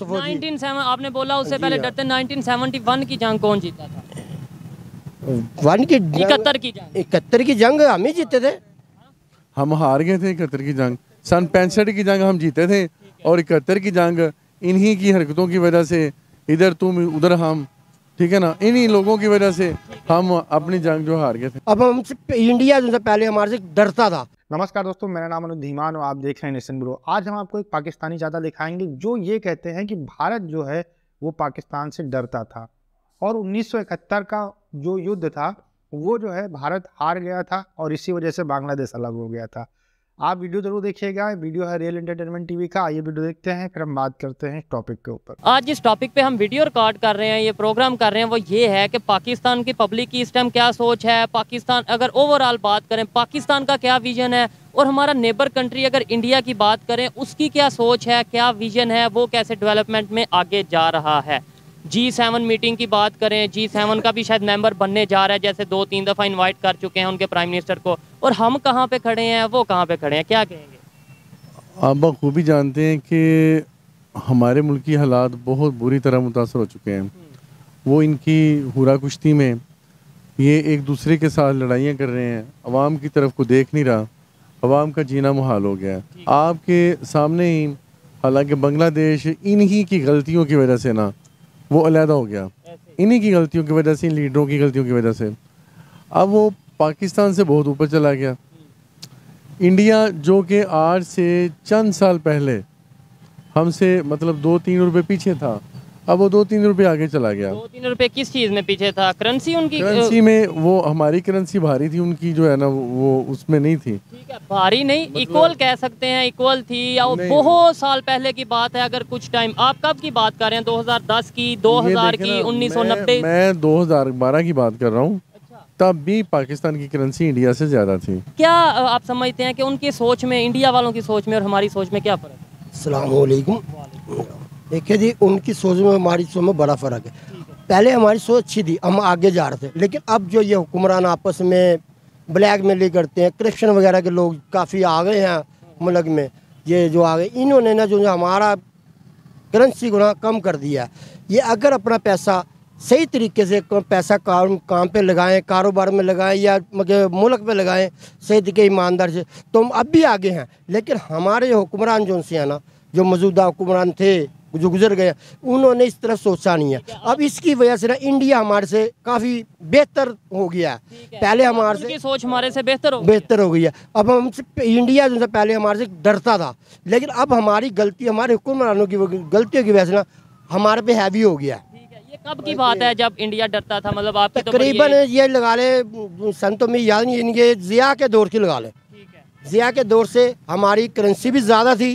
तो वो नाइनटीन आपने बोला उससे पहले डरते नाइनटीन सेवेंटी वन की जंग कौन जीता था वन की इकहत्तर की जंग इकहत्तर की जंग हम ही जीते थे हम हार गए थे इकहत्तर की जंग सन पैंसठ की जंग हम जीते थे और इकहत्तर की जंग इन्हीं की हरकतों की वजह से इधर तुम उधर हम ठीक है ना इन्हीं लोगों की वजह से हम अपनी जंग जो हार गए थे अब हम इंडिया जो पहले हमारे से डरता था नमस्कार दोस्तों मेरा नाम अनुज धीमान और आप देख रहे हैं नेशन ब्रो आज हम आपको एक पाकिस्तानी ज़्यादा दिखाएंगे जो ये कहते हैं कि भारत जो है वो पाकिस्तान से डरता था और उन्नीस का जो युद्ध था वो जो है भारत हार गया था और इसी वजह से बांग्लादेश अलग हो गया था आप वीडियो जरूर देखिएगा वीडियो है रियल एंटरटेनमेंट टीवी का आइए वीडियो देखते हैं फिर हम बात करते हैं टॉपिक के ऊपर आज जिस टॉपिक पे हम वीडियो रिकॉर्ड कर रहे हैं ये प्रोग्राम कर रहे हैं वो ये है कि पाकिस्तान की पब्लिक की इस टाइम क्या सोच है पाकिस्तान अगर ओवरऑल बात करें पाकिस्तान का क्या विजन है और हमारा नेबर कंट्री अगर इंडिया की बात करें उसकी क्या सोच है क्या विजन है वो कैसे डेवलपमेंट में आगे जा रहा है जी सेवन मीटिंग की बात करें जी सेवन का भी शायद मेंबर बनने जा रहा है जैसे दो तीन दफ़ा इनवाइट कर चुके हैं उनके प्राइम मिनिस्टर को और हम कहाँ पे खड़े हैं वो कहाँ पे खड़े हैं क्या कहेंगे आप बखूबी जानते हैं कि हमारे मुल्क की हालात बहुत बुरी तरह मुतासर हो चुके हैं वो इनकी हुरा कुश्ती में ये एक दूसरे के साथ लड़ाइयाँ कर रहे हैं आवाम की तरफ को देख नहीं रहा आवाम का जीना मुहाल हो गया है आपके सामने ही हालांकि बांग्लादेश इन्हीं की गलतियों की वजह से ना वो अलहदा हो गया इन्हीं की गलतियों की वजह से इन लीडरों की गलतियों की वजह से अब वो पाकिस्तान से बहुत ऊपर चला गया इंडिया जो कि आज से चंद साल पहले हमसे मतलब दो तीन रुपए पीछे था अब वो दो तीन रुपए आगे चला गया दो तीन रुपए किस चीज में पीछे था करेंसी उनकी करेंसी में वो हमारी करेंसी भारी थी उनकी जो है ना वो उसमें नहीं थी ठीक है भारी नहीं मतलब... इक्वल कह सकते हैं इक्वल थी या बहुत साल पहले की बात है अगर कुछ टाइम आप कब की बात कर रहे हैं 2010 की 2000 की उन्नीस मैं, दो की बात कर रहा हूँ तब भी पाकिस्तान की करेंसी इंडिया से ज़्यादा थी क्या आप समझते हैं कि उनकी सोच में इंडिया वालों की सोच में और हमारी सोच में क्या फ़र्क है देखिए जी उनकी सोच में हमारी सोच में बड़ा फ़र्क है पहले हमारी सोच अच्छी थी हम आगे जा रहे थे लेकिन अब जो ये हुक्मरान आपस में ब्लैक मेली करते हैं करप्शन वगैरह के लोग काफ़ी आ गए हैं मुल्क में ये जो आ गए इन्होंने ना जो हमारा करेंसी गुना कम कर दिया ये अगर अपना पैसा सही तरीके से पैसा काम काम पे लगाएं कारोबार में लगाएं या मुल्क में लगाएं सही तरीके ईमानदार से तो हम अब भी आगे हैं लेकिन हमारे हुक्मरान जो से हैं ना जो मौजूदा हुक्मरान थे जो गुजर गए उन्होंने इस तरह सोचा नहीं है अब इसकी वजह से ना इंडिया हमारे से काफ़ी बेहतर हो गया है पहले हमारे से सोच हमारे से बेहतर हो बेहतर हो गई है अब हम इंडिया जो पहले हमारे से डरता था लेकिन अब हमारी गलती हमारे हुक्मरानों की गलतियों की वजह से ना हमारे पे हैवी हो गया है कब की बात है जब इंडिया डरता था मतलब आप तो तकरीबन तो ये लगा ले सन तो मेरी याद नहीं इनके जिया के दौर की लगा ले जिया के दौर से हमारी करेंसी भी ज़्यादा थी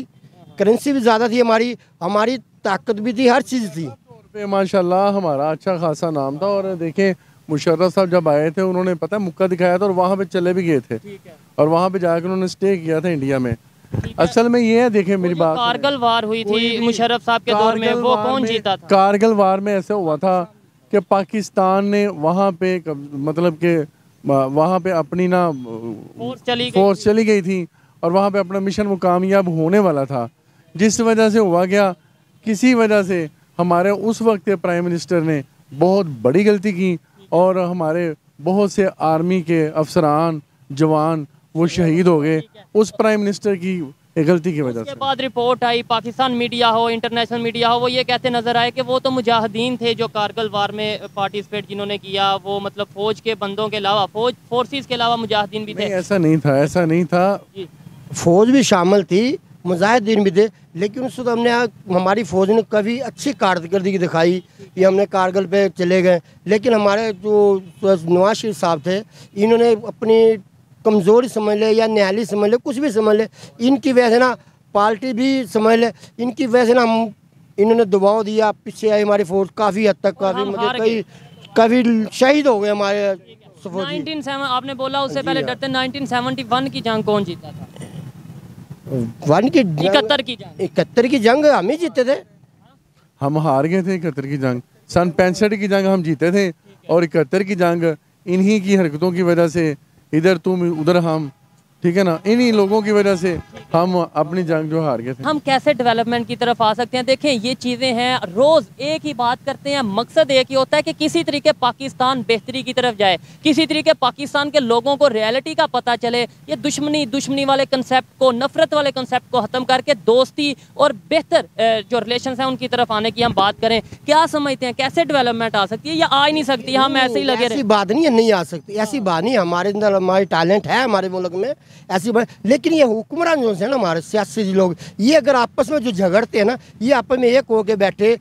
करेंसी भी ज़्यादा थी हमारी हमारी ताकत भी थी हर चीज़ थी माशाल्लाह हमारा अच्छा खासा नाम था और देखें मुशर्रफ साहब जब आए थे उन्होंने पता है मुक्का दिखाया था और वहाँ पे चले भी गए थे और वहाँ पे जाकर उन्होंने स्टे किया था इंडिया में असल में ये है देखे मेरी बात कारगल वार हुई थी मुशरफ साहब के दौर में वो कौन जीता था कारगल वार में ऐसा हुआ था कि पाकिस्तान ने वहाँ पे मतलब के वहाँ पे अपनी ना फोर्स चली गई थी और वहाँ पे अपना मिशन वो कामयाब होने वाला था जिस वजह से हुआ गया किसी वजह से हमारे उस वक्त के प्राइम मिनिस्टर ने बहुत बड़ी गलती की और हमारे बहुत से आर्मी के अफसरान जवान वो शहीद हो गए उस प्राइम मिनिस्टर की गलती की वजह से बाद रिपोर्ट आई पाकिस्तान मीडिया हो इंटरनेशनल मीडिया हो वो ये कहते नजर आए कि वो तो मुजाहिदीन थे जो कारगिल वार में पार्टिसिपेट जिन्होंने किया वो मतलब फौज के बंदों के अलावा फौज फोर्सेस के अलावा मुजाहिदीन भी थे ऐसा नहीं था ऐसा नहीं था फौज भी शामिल थी मुजाहिदीन भी थे लेकिन उस वक्त हमने हमारी फ़ौज ने कभी अच्छी कारकर्दगी दिखाई कि हमने कारगिल पे चले गए लेकिन हमारे जो नवाज शरीफ साहब थे इन्होंने अपनी कमज़ोरी समझ ले या न्यायालय समझ ले कुछ भी समझ ले इनकी वजह ना पार्टी भी समझ ले इनकी वजह ना हम इन्होंने दबाव दिया पीछे आई हमारी फोर्स काफ़ी हद तक काफ़ी मतलब कई कभी शहीद हो गए हमारे नाइनटीन आपने बोला उससे पहले हाँ। डरते नाइनटीन की जंग कौन जीता था वन की इकहत्तर की जंग इकहत्तर की जंग हम ही जीते थे हम हार गए थे इकहत्तर की जंग सन पैंसठ की जंग हम जीते थे और इकहत्तर की जंग इन्हीं की हरकतों की वजह से इधर तुम उधर हम ठीक है ना इन्हीं लोगों की वजह से हम अपनी जंग जो हार गए थे हम कैसे डेवलपमेंट की तरफ आ सकते हैं देखें ये चीज़ें हैं रोज़ एक ही बात करते हैं मकसद एक ही होता है कि किसी तरीके पाकिस्तान बेहतरी की तरफ जाए किसी तरीके पाकिस्तान के लोगों को रियलिटी का पता चले ये दुश्मनी दुश्मनी वाले कंसेप्ट को नफरत वाले कंसेप्ट को ख़त्म करके दोस्ती और बेहतर जो रिलेशन है उनकी तरफ आने की हम बात करें क्या समझते हैं कैसे डेवलपमेंट आ सकती है या आ ही नहीं सकती हम ऐसे ही लगे ऐसी बात नहीं है नहीं आ सकती ऐसी बात नहीं हमारे अंदर हमारे टैलेंट है हमारे मुल्क में ऐसी बड़े लेकिन ये हुक्मरान जो है ना हमारे सियासी लोग ये अगर आपस में जो झगड़ते हैं ना ये आपस में एक होके बैठे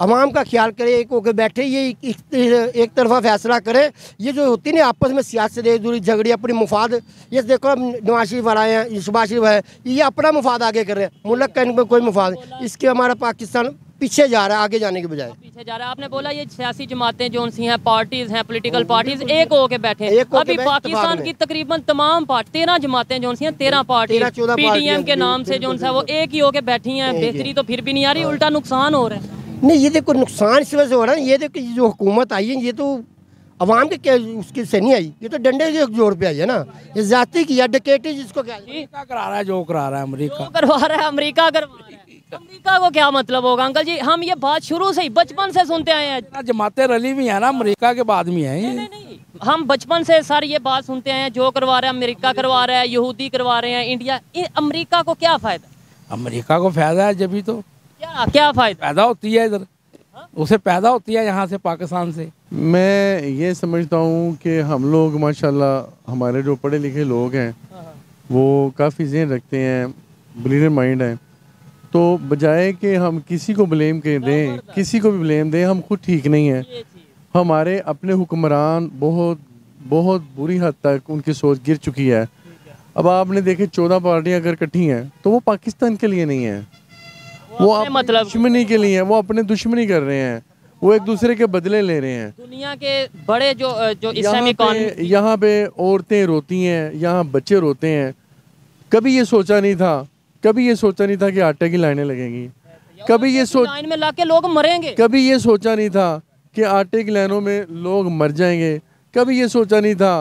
अवाम का ख्याल करें एक होके बैठे ये एक तरफा फैसला करें ये जो होती ना आपस में सियासत एक दूरी झगड़ी अपनी मुफाद ये देखो अब नवाज शरीफ रहे हैं शबाज शरीफ है ये अपना मुफाद आगे कर रहे हैं मुल्क का इनको कोई मुफाद इसके हमारा पाकिस्तान पीछे जा रहा है आगे जाने के बजाय पीछे जा रहा है आपने बोला ये सियासी जमातें जो सी हैं पार्टीज हैं पॉलिटिकल पार्टीज एक होके बैठे एक अभी पाकिस्तान की तकरीबन तमाम पार्टी तेरह जमातें जो सी हैं तेरह पार्टी पी डी एम के नाम से जो है वो एक ही होके बैठी हैं बेहतरी तो फिर भी नहीं आ रही हाँ। उल्टा नुकसान हो रहा है नहीं ये देखो नुकसान इस वजह से हो रहा है ये देखो जो हुकूमत आई है ये तो आवाम के क्या उसके से नहीं आई ये तो डंडे के जोर पे आई है ना ये ज्यादा की डकेटी जिसको क्या करा रहा है जो करा रहा है अमरीका करवा रहा है अमरीका करवा अमरीका को क्या मतलब होगा अंकल जी हम ये बात शुरू से ही बचपन से सुनते आए हैं जमाते रली भी है ना अमरीका के बाद में है नहीं, नहीं, नहीं। हम बचपन से सर ये बात सुनते हैं जो करवा रहे हैं अमेरिका करवा रहे हैं यहूदी करवा रहे हैं इंडिया अमरीका को क्या फायदा अमरीका को फायदा है जब तो क्या क्या फायदा पैदा होती है इधर उसे पैदा होती है यहाँ से पाकिस्तान से मैं ये समझता हूँ कि हम लोग माशाल्लाह हमारे जो पढ़े लिखे लोग हैं हाँ, हाँ। वो काफ़ी जेन रखते हैं ब्रिलियंट माइंड हैं तो बजाय कि हम किसी को ब्लेम के दें किसी को भी ब्लेम दें हम खुद ठीक नहीं हैं हमारे अपने हुक्मरान बहुत बहुत बुरी हद तक उनकी सोच गिर चुकी है अब आपने देखे चौदह पार्टियां अगर इकट्ठी हैं तो वो पाकिस्तान के लिए नहीं है वो, वो मतलब दुश्मनी के लिए है वो अपने दुश्मनी कर रहे हैं वो एक दूसरे के बदले ले रहे हैं दुनिया के बड़े जो जो यहाँ पे, यहाँ पे औरतें रोती हैं यहाँ बच्चे रोते हैं कभी ये सोचा नहीं था कभी ये सोचा नहीं था कि आटे की लाइनें लगेंगी कभी ये सोच लाइन में के लोग मरेंगे कभी ये सोचा नहीं था कि आटे की लाइनों में लोग मर जाएंगे कभी ये सोचा नहीं था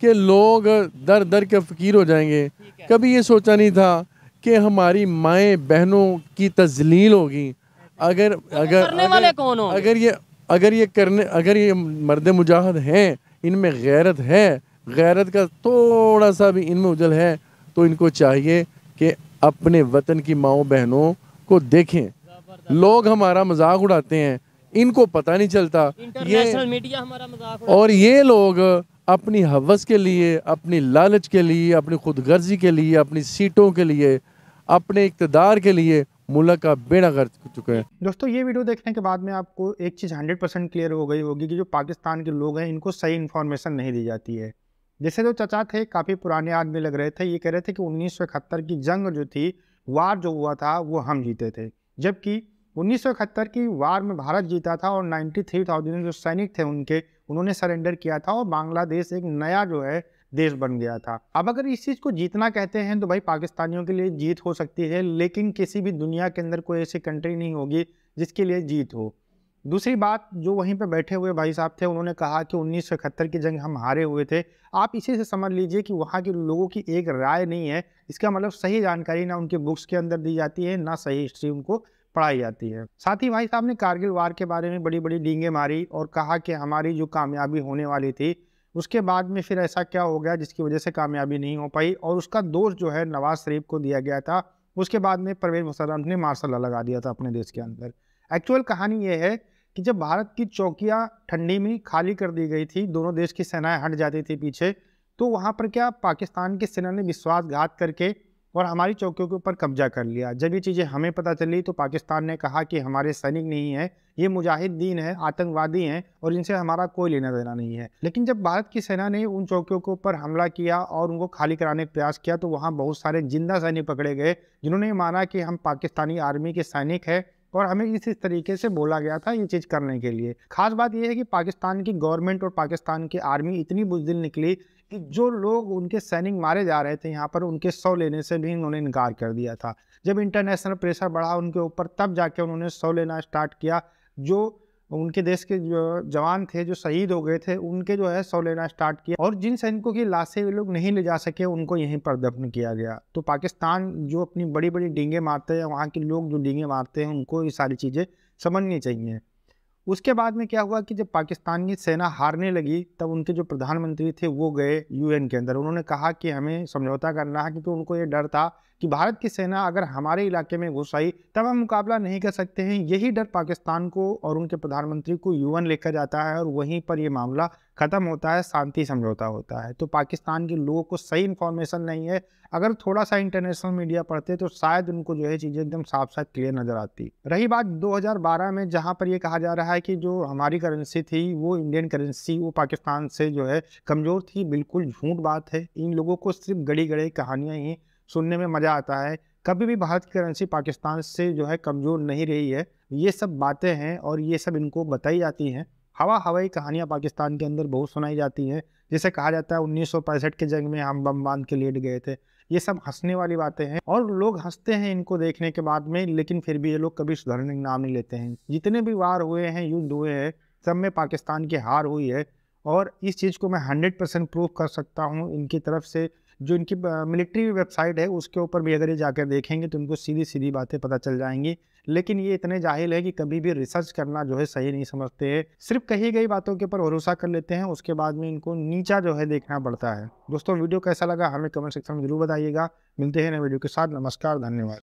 कि लोग दर दर के फ़कीर हो जाएंगे कभी ये सोचा नहीं था कि हमारी माएँ बहनों की तजलील होगी अगर तो अगर करने वाले अगर, कौन हो अगर ये अगर ये करने अगर ये मर्द मुजाहद हैं इनमें गैरत है गैरत का थोड़ा सा भी इनमें उजल है तो इनको चाहिए कि अपने वतन की माओ बहनों को देखें लोग हमारा मजाक उड़ाते हैं इनको पता नहीं चलता ये मीडिया हमारा मजाक और ये लोग अपनी हवस के लिए अपनी लालच के लिए अपनी खुदगर्जी के लिए अपनी सीटों के लिए अपने इकतदार के लिए मुल्क का बेड़ा कर चुके हैं दोस्तों ये वीडियो देखने के बाद में आपको एक चीज़ हंड्रेड परसेंट क्लियर हो गई होगी कि जो पाकिस्तान के लोग हैं इनको सही इन्फॉर्मेशन नहीं दी जाती है जैसे जो चचा थे काफ़ी पुराने आदमी लग रहे थे ये कह रहे थे कि उन्नीस की जंग जो थी वार जो हुआ था वो हम जीते थे जबकि उन्नीस की वार में भारत जीता था और 93,000 जो सैनिक थे उनके उन्होंने सरेंडर किया था और बांग्लादेश एक नया जो है देश बन गया था अब अगर इस चीज़ को जीतना कहते हैं तो भाई पाकिस्तानियों के लिए जीत हो सकती है लेकिन किसी भी दुनिया के अंदर कोई ऐसी कंट्री नहीं होगी जिसके लिए जीत हो दूसरी बात जो वहीं पर बैठे हुए भाई साहब थे उन्होंने कहा कि उन्नीस की जंग हम हारे हुए थे आप इसी से समझ लीजिए कि वहाँ के लोगों की एक राय नहीं है इसका मतलब सही जानकारी ना उनके बुक्स के अंदर दी जाती है ना सही हिस्ट्री उनको पढ़ाई जाती है साथ ही भाई साहब ने कारगिल वार के बारे में बड़ी बड़ी डींगे मारी और कहा कि हमारी जो कामयाबी होने वाली थी उसके बाद में फिर ऐसा क्या हो गया जिसकी वजह से कामयाबी नहीं हो पाई और उसका दोष जो है नवाज़ शरीफ को दिया गया था उसके बाद में परवेज मुशर्रफ ने मार्शल लगा दिया था अपने देश के अंदर एक्चुअल कहानी ये है कि जब भारत की चौकियां ठंडी में खाली कर दी गई थी दोनों देश की सेनाएं हट जाती थी पीछे तो वहाँ पर क्या पाकिस्तान की सेना ने विश्वासघात करके और हमारी चौकियों के ऊपर कब्जा कर लिया जब ये चीज़ें हमें पता चली तो पाकिस्तान ने कहा कि हमारे सैनिक नहीं हैं ये मुजाहिदीन हैं आतंकवादी हैं और इनसे हमारा कोई लेना देना नहीं है लेकिन जब भारत की सेना ने उन चौकियों के ऊपर हमला किया और उनको खाली कराने का प्रयास किया तो वहाँ बहुत सारे जिंदा सैनिक पकड़े गए जिन्होंने माना कि हम पाकिस्तानी आर्मी के सैनिक हैं और हमें इस तरीके से बोला गया था ये चीज़ करने के लिए खास बात यह है कि पाकिस्तान की गवर्नमेंट और पाकिस्तान की आर्मी इतनी बुजदिल निकली कि जो लोग उनके सैनिक मारे जा रहे थे यहाँ पर उनके सौ लेने से भी इन्होंने इनकार कर दिया था जब इंटरनेशनल प्रेशर बढ़ा उनके ऊपर तब जाके उन्होंने सौ लेना स्टार्ट किया जो उनके देश के जो जवान थे जो शहीद हो गए थे उनके जो है सौ लेना स्टार्ट किया और जिन सैनिकों की लाशें लोग नहीं ले जा सके उनको यहीं पर दफन किया गया तो पाकिस्तान जो अपनी बड़ी बड़ी डींगे मारते हैं वहाँ के लोग जो डींगे मारते हैं उनको ये सारी चीज़ें समझनी चाहिए उसके बाद में क्या हुआ कि जब पाकिस्तान की सेना हारने लगी तब उनके जो प्रधानमंत्री थे वो गए यूएन के अंदर उन्होंने कहा कि हमें समझौता करना है क्योंकि उनको ये डर था कि भारत की सेना अगर हमारे इलाके में घुस आई तब हम मुकाबला नहीं कर सकते हैं यही डर पाकिस्तान को और उनके प्रधानमंत्री को यूएन लेकर जाता है और वहीं पर ये मामला ख़त्म होता है शांति समझौता होता है तो पाकिस्तान के लोगों को सही इन्फॉर्मेशन नहीं है अगर थोड़ा सा इंटरनेशनल मीडिया पढ़ते तो शायद उनको जो है चीज़ें एकदम साफ साफ क्लियर नज़र आती रही बात 2012 में जहाँ पर ये कहा जा रहा है कि जो हमारी करेंसी थी वो इंडियन करेंसी वो पाकिस्तान से जो है कमज़ोर थी बिल्कुल झूठ बात है इन लोगों को सिर्फ गड़ी गड़े कहानियाँ ही सुनने में मज़ा आता है कभी भी भारत की करेंसी पाकिस्तान से जो है कमज़ोर नहीं रही है ये सब बातें हैं और ये सब इनको बताई जाती हैं हवा हवाई कहानियाँ पाकिस्तान के अंदर बहुत सुनाई जाती हैं जैसे कहा जाता है उन्नीस के जंग में हम बम बांध के लेट गए थे ये सब हंसने वाली बातें हैं और लोग हंसते हैं इनको देखने के बाद में लेकिन फिर भी ये लोग कभी सुधरने का नाम नहीं लेते हैं जितने भी वार हुए हैं युद्ध हुए हैं सब में पाकिस्तान की हार हुई है और इस चीज़ को मैं हंड्रेड परसेंट प्रूव कर सकता हूँ इनकी तरफ से जो इनकी मिलिट्री वेबसाइट है उसके ऊपर भी अगर ये जाकर देखेंगे तो इनको सीधी सीधी बातें पता चल जाएंगी लेकिन ये इतने जाहिल है कि कभी भी रिसर्च करना जो है सही नहीं समझते हैं सिर्फ कही गई बातों के ऊपर भरोसा कर लेते हैं उसके बाद में इनको नीचा जो है देखना पड़ता है दोस्तों वीडियो कैसा लगा हमें कमेंट सेक्शन में जरूर बताइएगा मिलते हैं नए वीडियो के साथ नमस्कार धन्यवाद